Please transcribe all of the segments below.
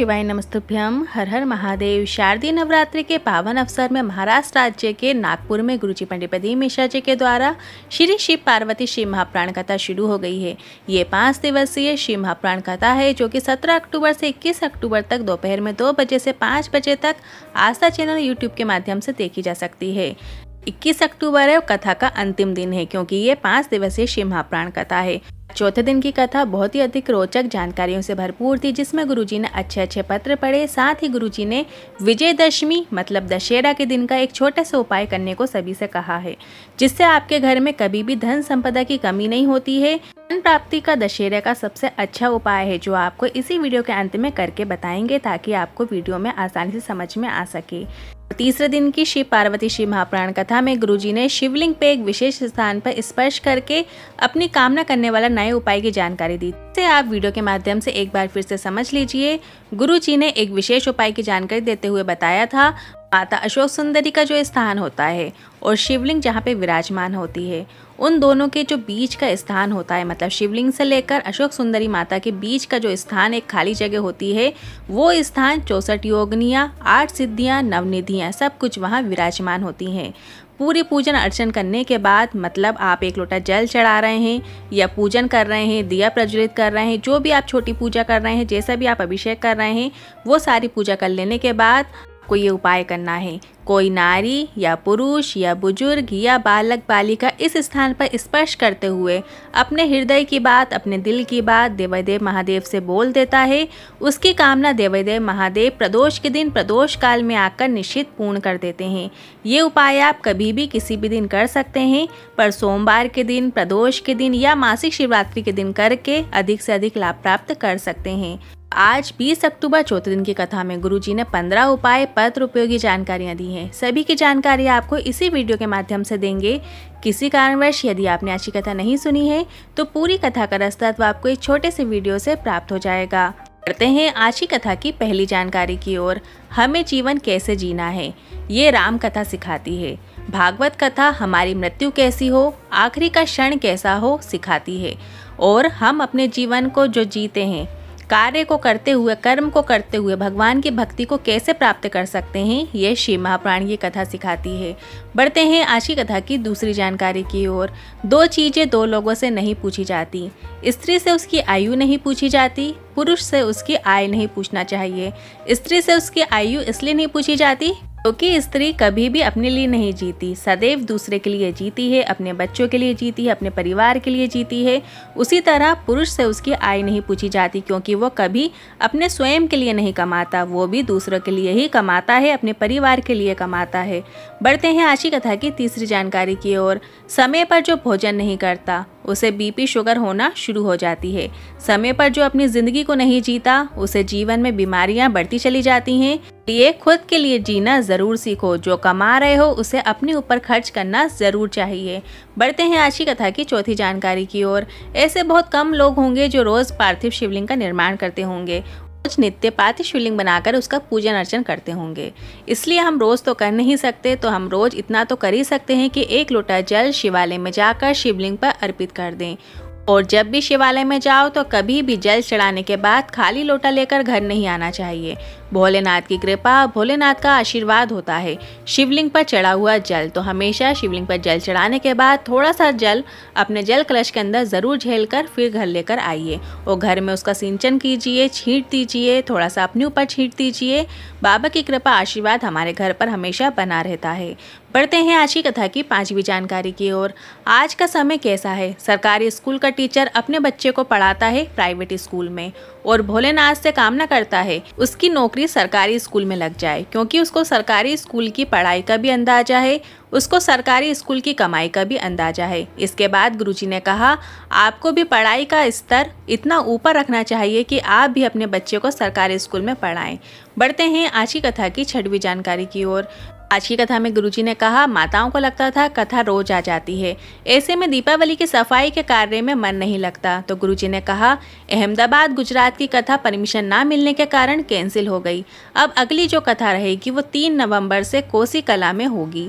शिवाय नमस्तुभ्यम हर हर महादेव शारदीय नवरात्रि के पावन अवसर में महाराष्ट्र राज्य के नागपुर में गुरुजी पंडित प्रदीप मिश्रा जी के द्वारा श्री शिव पार्वती शिव महाप्राण कथा शुरू हो गई है ये पाँच दिवसीय शिव महाप्राण कथा है जो कि 17 अक्टूबर से 21 अक्टूबर तक दोपहर में दो बजे से पाँच बजे तक आस्था चैनल यूट्यूब के माध्यम से देखी जा सकती है 21 अक्टूबर है कथा का अंतिम दिन है क्योंकि ये पाँच दिवसीय शिव महाप्राण कथा है चौथे दिन की कथा बहुत ही अधिक रोचक जानकारियों से भरपूर थी जिसमें गुरुजी ने अच्छे अच्छे पत्र पढ़े साथ ही गुरुजी ने विजयदशमी मतलब दशहरा के दिन का एक छोटा सा उपाय करने को सभी से कहा है जिससे आपके घर में कभी भी धन संपदा की कमी नहीं होती है धन प्राप्ति का दशहरा का सबसे अच्छा उपाय है जो आपको इसी वीडियो के अंत में करके बताएंगे ताकि आपको वीडियो में आसानी से समझ में आ सके तीसरे दिन की शिव पार्वती शिव महाप्राण कथा में गुरुजी ने शिवलिंग पे एक विशेष स्थान पर स्पर्श करके अपनी कामना करने वाला नए उपाय की जानकारी दी से आप वीडियो के माध्यम से एक बार फिर से समझ लीजिए गुरुजी ने एक विशेष उपाय की जानकारी देते हुए बताया था माता अशोक सुंदरी का जो स्थान होता है और शिवलिंग जहाँ पे विराजमान होती है उन दोनों के जो बीच का स्थान होता है मतलब शिवलिंग से लेकर अशोक सुंदरी माता के बीच का जो स्थान एक खाली जगह होती है वो स्थान चौसठ योगनियाँ आठ सिद्धियाँ नवनिधियाँ सब कुछ वहाँ विराजमान होती हैं पूरे पूजन अर्चन करने के बाद मतलब आप एक लोटा जल चढ़ा रहे हैं या पूजन कर रहे हैं दिया प्रज्वलित कर रहे हैं जो भी आप छोटी पूजा कर रहे हैं जैसा भी आप अभिषेक कर रहे हैं वो सारी पूजा कर लेने के बाद को ये उपाय करना है कोई नारी या पुरुष या बुजुर्ग या बालक बालिका इस स्थान पर स्पर्श करते हुए अपने हृदय की बात अपने दिल की बात देवदेव महादेव से बोल देता है उसकी कामना देवदेव महादेव प्रदोष के दिन प्रदोष काल में आकर निश्चित पूर्ण कर देते हैं ये उपाय आप कभी भी किसी भी दिन कर सकते हैं पर सोमवार के दिन प्रदोष के दिन या मासिक शिवरात्रि के दिन करके अधिक से अधिक लाभ प्राप्त कर सकते हैं आज 20 अक्टूबर चौथे दिन की कथा में गुरुजी ने 15 उपाय पत्र उपयोगी जानकारियां दी हैं सभी की जानकारी आपको इसी वीडियो के माध्यम से देंगे किसी कारणवश यदि आपने आज की कथा नहीं सुनी है तो पूरी कथा का रस्ता आपको एक छोटे से वीडियो से प्राप्त हो जाएगा करते हैं आज की कथा की पहली जानकारी की ओर हमें जीवन कैसे जीना है ये राम कथा सिखाती है भागवत कथा हमारी मृत्यु कैसी हो आखिरी का क्षण कैसा हो सिखाती है और हम अपने जीवन को जो जीते हैं कार्य को करते हुए कर्म को करते हुए भगवान की भक्ति को कैसे प्राप्त कर सकते हैं ये शिव महाप्राण ये कथा सिखाती है बढ़ते हैं आज की कथा की दूसरी जानकारी की ओर दो चीज़ें दो लोगों से नहीं पूछी जाती स्त्री से उसकी आयु नहीं पूछी जाती पुरुष से उसकी आय नहीं पूछना चाहिए स्त्री से उसकी आयु इसलिए नहीं पूछी जाती क्योंकि तो स्त्री कभी भी अपने लिए नहीं जीती सदैव दूसरे के लिए जीती है अपने बच्चों के लिए जीती है अपने परिवार के लिए जीती है उसी तरह पुरुष से उसकी आय नहीं पूछी जाती क्योंकि वो कभी अपने स्वयं के लिए नहीं कमाता वो भी दूसरों के लिए ही कमाता है अपने परिवार के लिए कमाता है बढ़ते हैं आशी कथा की तीसरी जानकारी की ओर समय पर जो भोजन नहीं करता उसे बीपी शुगर होना शुरू हो जाती है समय पर जो अपनी ज़िंदगी को नहीं जीता उसे जीवन में बीमारियां बढ़ती चली जाती हैं लिए खुद के लिए जीना ज़रूर सीखो जो कमा रहे हो उसे अपने ऊपर खर्च करना ज़रूर चाहिए बढ़ते हैं आज की कथा की चौथी जानकारी की ओर ऐसे बहुत कम लोग होंगे जो रोज़ पार्थिव शिवलिंग का निर्माण करते होंगे कुछ नित्य पार्थिव शिवलिंग बनाकर उसका पूजन अर्चन करते होंगे इसलिए हम रोज तो कर नहीं सकते तो हम रोज इतना तो कर ही सकते हैं कि एक लोटा जल शिवालय में जाकर शिवलिंग पर अर्पित कर दें और जब भी शिवालय में जाओ तो कभी भी जल चढ़ाने के बाद खाली लोटा लेकर घर नहीं आना चाहिए भोलेनाथ की कृपा भोलेनाथ का आशीर्वाद होता है शिवलिंग पर चढ़ा हुआ जल तो हमेशा शिवलिंग पर जल चढ़ाने के बाद थोड़ा सा जल अपने जल कलश के अंदर ज़रूर झेल कर फिर घर लेकर आइए और घर में उसका सिंचन कीजिए छींट दीजिए थोड़ा सा अपने ऊपर छींट दीजिए बाबा की कृपा आशीर्वाद हमारे घर पर हमेशा बना रहता है बढ़ते हैं आज की कथा की पांचवी जानकारी की ओर आज का समय कैसा है सरकारी स्कूल का टीचर अपने बच्चे को पढ़ाता है प्राइवेट स्कूल में और भोलेनाथ से कामना करता है उसकी नौकरी नौकरी सरकारी स्कूल में लग जाए क्योंकि उसको सरकारी स्कूल की पढ़ाई का भी अंदाजा है उसको सरकारी स्कूल की कमाई का भी अंदाजा है इसके बाद गुरुजी ने कहा आपको भी पढ़ाई का स्तर इतना ऊपर रखना चाहिए कि आप भी अपने बच्चे को सरकारी स्कूल में पढ़ाएं बढ़ते हैं आज की कथा की छठवीं जानकारी की ओर आज की कथा में गुरुजी ने कहा माताओं को लगता था कथा रोज आ जाती है ऐसे में दीपावली की सफाई के कार्य में मन नहीं लगता तो गुरुजी ने कहा अहमदाबाद गुजरात की कथा परमिशन ना मिलने के कारण कैंसिल हो गई अब अगली जो कथा रहेगी वो तीन नवंबर से कोसी कला में होगी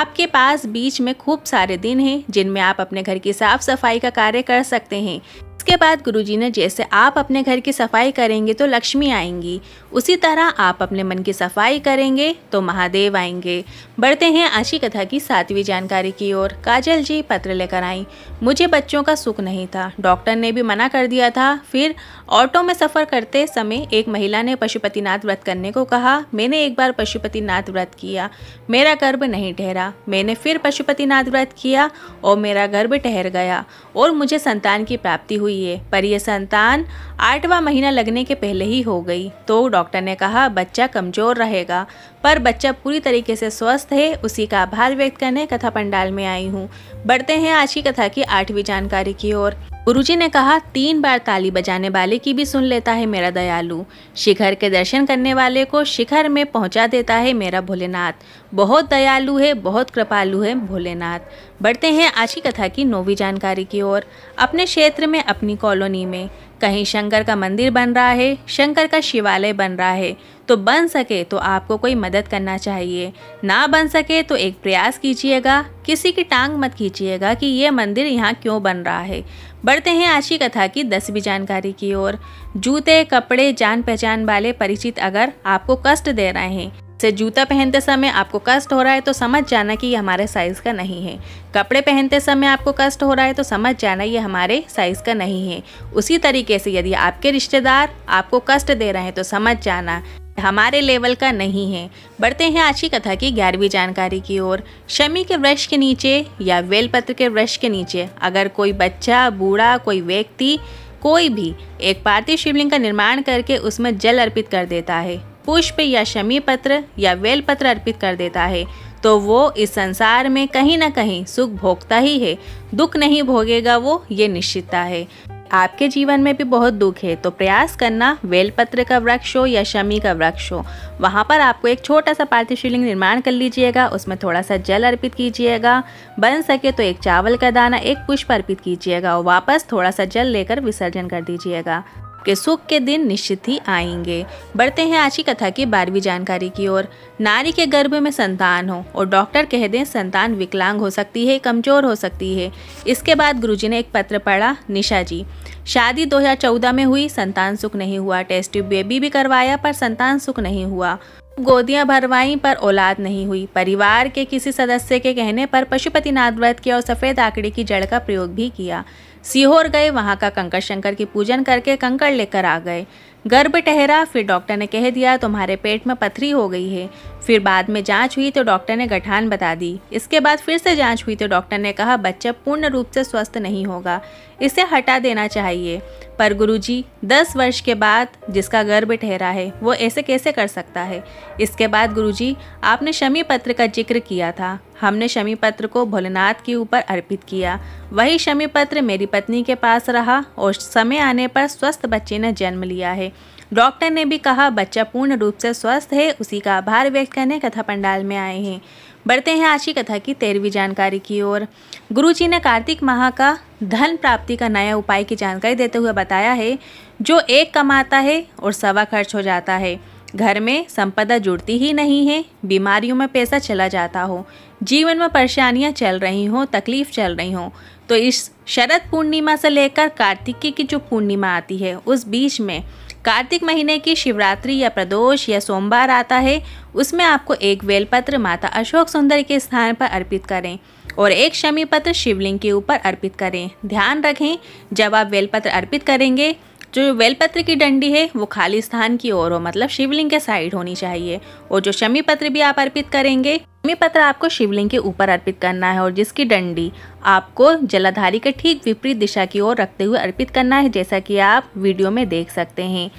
आपके पास बीच में खूब सारे दिन हैं जिनमें आप अपने घर की साफ सफाई का कार्य कर सकते हैं इसके बाद गुरुजी ने जैसे आप अपने घर की सफाई करेंगे तो लक्ष्मी आएंगी उसी तरह आप अपने मन की सफाई करेंगे तो महादेव आएंगे बढ़ते हैं आशी कथा की सातवीं जानकारी की ओर काजल जी पत्र लेकर आई मुझे बच्चों का सुख नहीं था डॉक्टर ने भी मना कर दिया था फिर ऑटो में सफ़र करते समय एक महिला ने पशुपतिनाथ व्रत करने को कहा मैंने एक बार पशुपतिनाथ व्रत किया मेरा गर्भ नहीं ठहरा मैंने फिर पशुपतिनाथ व्रत किया और मेरा गर्भ ठहर गया और मुझे संतान की प्राप्ति हुई है पर यह संतान आठवां महीना लगने के पहले ही हो गई तो डॉक्टर डॉक्टर ने कहा बच्चा कमज़ोर रहेगा पर बच्चा पूरी तरीके से स्वस्थ है उसी का आभार व्यक्त करने कथा पंडाल में आई हूँ बढ़ते हैं आज की कथा की आठवीं जानकारी की ओर गुरुजी ने कहा तीन बार ताली बजाने वाले की भी सुन लेता है मेरा दयालु शिखर के दर्शन करने वाले को शिखर में पहुंचा देता है मेरा भोलेनाथ बहुत दयालु है बहुत कृपालु है भोलेनाथ बढ़ते हैं आज की कथा की नौवीं जानकारी की ओर अपने क्षेत्र में अपनी कॉलोनी में कहीं शंकर का मंदिर बन रहा है शंकर का शिवालय बन रहा है तो बन सके तो आपको कोई मदद करना चाहिए ना बन सके तो एक प्रयास कीजिएगा किसी की टांग मत खींचिएगा कि ये मंदिर यहाँ क्यों बन रहा है बढ़ते हैं आज की कथा की दसवीं जानकारी की ओर जूते कपड़े जान पहचान वाले परिचित अगर आपको कष्ट दे रहे हैं से जूता पहनते समय आपको कष्ट हो रहा है तो समझ जाना कि ये हमारे साइज़ का नहीं है कपड़े पहनते समय आपको कष्ट हो रहा है तो समझ जाना ये हमारे साइज़ का नहीं है उसी तरीके से यदि आपके रिश्तेदार आपको कष्ट दे रहे हैं तो समझ जाना हमारे लेवल का नहीं है बढ़ते हैं आज की कथा की ग्यारहवीं जानकारी की ओर शमी के वृक्ष के नीचे या बेलपत्र के वृक्ष के नीचे अगर कोई बच्चा बूढ़ा कोई व्यक्ति कोई भी एक पार्थिव शिवलिंग का निर्माण करके उसमें जल अर्पित कर देता है पुष्प या शमी पत्र या वेल पत्र अर्पित कर देता है तो वो इस संसार में कहीं ना कहीं सुख भोगता ही है दुख नहीं भोगेगा वो ये निश्चितता है आपके जीवन में भी बहुत दुख है तो प्रयास करना पत्र का वृक्ष हो या शमी का वृक्ष हो वहाँ पर आपको एक छोटा सा पार्थिव शिवलिंग निर्माण कर लीजिएगा उसमें थोड़ा सा जल अर्पित कीजिएगा बन सके तो एक चावल का दाना एक पुष्प अर्पित कीजिएगा और वापस थोड़ा सा जल लेकर विसर्जन कर दीजिएगा आपके सुख के दिन निश्चित ही आएंगे बढ़ते हैं आज की कथा की बारहवीं जानकारी की ओर नारी के गर्भ में संतान हो और डॉक्टर कह दें संतान विकलांग हो सकती है कमजोर हो सकती है इसके बाद गुरुजी ने एक पत्र पढ़ा निशा जी शादी 2014 में हुई संतान सुख नहीं हुआ टेस्ट बेबी भी करवाया पर संतान सुख नहीं हुआ गोदियां भरवाई पर औलाद नहीं हुई परिवार के किसी सदस्य के कहने पर पशुपतिनाथ व्रत किया और सफ़ेद आंकड़े की जड़ का प्रयोग भी किया सीहोर गए वहां का कंकर शंकर की पूजन करके कंकड़ लेकर आ गए गर्भ ठहरा फिर डॉक्टर ने कह दिया तुम्हारे पेट में पथरी हो गई है फिर बाद में जांच हुई तो डॉक्टर ने गठान बता दी इसके बाद फिर से जांच हुई तो डॉक्टर ने कहा बच्चा पूर्ण रूप से स्वस्थ नहीं होगा इसे हटा देना चाहिए पर गुरुजी 10 वर्ष के बाद जिसका गर्भ ठहरा है वो ऐसे कैसे कर सकता है इसके बाद गुरुजी आपने शमी पत्र का जिक्र किया था हमने शमी पत्र को भोलेनाथ के ऊपर अर्पित किया वही शमी पत्र मेरी पत्नी के पास रहा और समय आने पर स्वस्थ बच्चे ने जन्म लिया है डॉक्टर ने भी कहा बच्चा पूर्ण रूप से स्वस्थ है उसी का आभार व्यक्त करने कथा पंडाल में आए हैं बढ़ते हैं आज की कथा की तेरहवीं जानकारी की ओर गुरुजी ने कार्तिक माह का धन प्राप्ति का नया उपाय की जानकारी देते हुए बताया है जो एक कमाता है और सवा खर्च हो जाता है घर में संपदा जुड़ती ही नहीं है बीमारियों में पैसा चला जाता हो जीवन में परेशानियां चल रही हों तकलीफ चल रही हों तो इस शरद पूर्णिमा से लेकर कार्तिकी की जो पूर्णिमा आती है उस बीच में कार्तिक महीने की शिवरात्रि या प्रदोष या सोमवार आता है उसमें आपको एक बेलपत्र माता अशोक सुंदर के स्थान पर अर्पित करें और एक शमी पत्र शिवलिंग के ऊपर अर्पित करें ध्यान रखें जब आप बेलपत्र अर्पित करेंगे जो बेलपत्र की डंडी है वो खाली स्थान की ओर हो मतलब शिवलिंग के साइड होनी चाहिए और जो शमी पत्र भी आप अर्पित करेंगे शमी पत्र आपको शिवलिंग के ऊपर अर्पित करना है और जिसकी डंडी आपको जलाधारी के ठीक विपरीत दिशा की ओर रखते हुए अर्पित करना है जैसा कि आप वीडियो में देख सकते हैं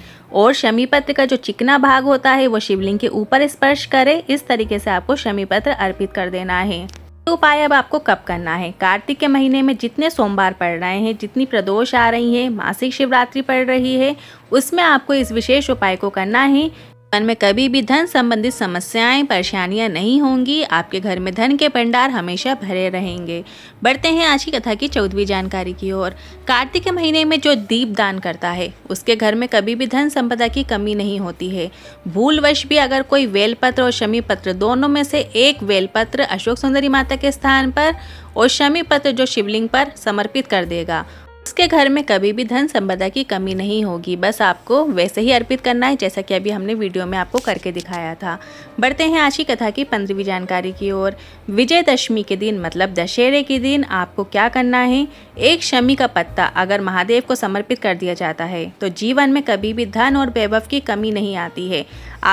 और शमी पत्र का जो चिकना भाग होता है वो शिवलिंग के ऊपर स्पर्श करे इस तरीके से आपको शमी पत्र अर्पित कर देना है तो उपाय अब आपको कब करना है कार्तिक के महीने में जितने सोमवार पड़ रहे हैं जितनी प्रदोष आ रही है मासिक शिवरात्रि पड़ रही है उसमें आपको इस विशेष उपाय को करना है मन में कभी भी धन संबंधित समस्याएं परेशानियां नहीं होंगी आपके घर में धन के भंडार हमेशा भरे रहेंगे बढ़ते हैं आज की कथा की चौदहवीं जानकारी की ओर कार्तिक के महीने में जो दीप दान करता है उसके घर में कभी भी धन संपदा की कमी नहीं होती है भूलवश भी अगर कोई वेलपत्र और शमी पत्र दोनों में से एक वेलपत्र अशोक सुंदरी माता के स्थान पर और शमी पत्र जो शिवलिंग पर समर्पित कर देगा उसके घर में कभी भी धन संपदा की कमी नहीं होगी बस आपको वैसे ही अर्पित करना है जैसा कि अभी हमने वीडियो में आपको करके दिखाया था बढ़ते हैं आज की कथा की पंद्रहवीं जानकारी की ओर विजयदशमी के दिन मतलब दशहरे के दिन आपको क्या करना है एक शमी का पत्ता अगर महादेव को समर्पित कर दिया जाता है तो जीवन में कभी भी धन और वैभव की कमी नहीं आती है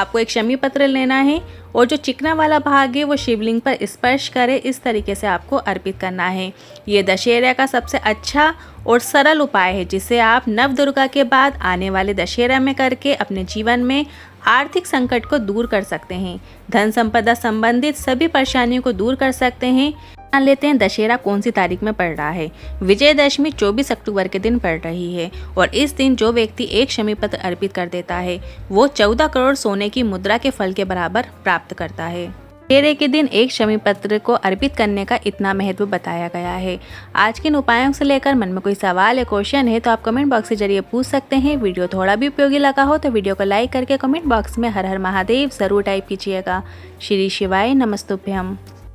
आपको एक शमी पत्र लेना है और जो चिकना वाला भाग है वो शिवलिंग पर स्पर्श करे इस तरीके से आपको अर्पित करना है ये दशहरा का सबसे अच्छा और सरल उपाय है जिसे आप नव दुर्गा के बाद आने वाले दशहरा में करके अपने जीवन में आर्थिक संकट को दूर कर सकते हैं धन संपदा संबंधित सभी परेशानियों को दूर कर सकते हैं जान लेते हैं दशहरा कौन सी तारीख में पड़ रहा है विजयदशमी 24 अक्टूबर के दिन पड़ रही है और इस दिन जो व्यक्ति एक शमी पत्र अर्पित कर देता है वो 14 करोड़ सोने की मुद्रा के फल के बराबर प्राप्त करता है दशहरे के दिन एक शमी पत्र को अर्पित करने का इतना महत्व बताया गया है आज के इन उपायों से लेकर मन में कोई सवाल या क्वेश्चन है तो आप कमेंट बॉक्स के जरिए पूछ सकते हैं वीडियो थोड़ा भी उपयोगी लगा हो तो वीडियो को लाइक करके कमेंट बॉक्स में हर हर महादेव ज़रूर टाइप कीजिएगा श्री शिवाय नमस्तुभ्यम